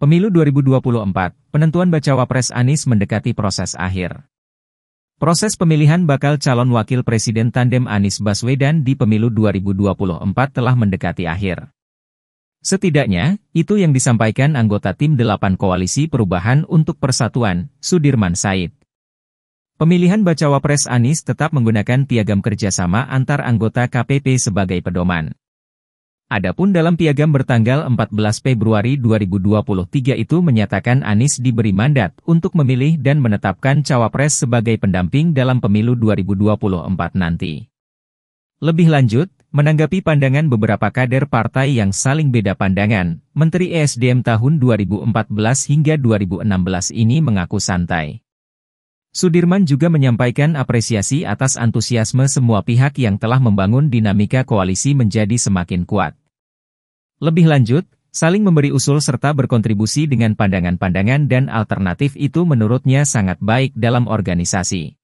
Pemilu 2024, penentuan bacawa pres Anies mendekati proses akhir. Proses pemilihan bakal calon wakil presiden tandem Anies Baswedan di pemilu 2024 telah mendekati akhir. Setidaknya, itu yang disampaikan anggota tim 8 Koalisi Perubahan untuk Persatuan, Sudirman Said. Pemilihan bacawa pres Anies tetap menggunakan piagam kerjasama antar anggota KPP sebagai pedoman. Adapun dalam piagam bertanggal 14 Februari 2023 itu menyatakan Anies diberi mandat untuk memilih dan menetapkan cawapres sebagai pendamping dalam pemilu 2024 nanti. Lebih lanjut, menanggapi pandangan beberapa kader partai yang saling beda pandangan, Menteri ESDM tahun 2014 hingga 2016 ini mengaku santai. Sudirman juga menyampaikan apresiasi atas antusiasme semua pihak yang telah membangun dinamika koalisi menjadi semakin kuat. Lebih lanjut, saling memberi usul serta berkontribusi dengan pandangan-pandangan dan alternatif itu menurutnya sangat baik dalam organisasi.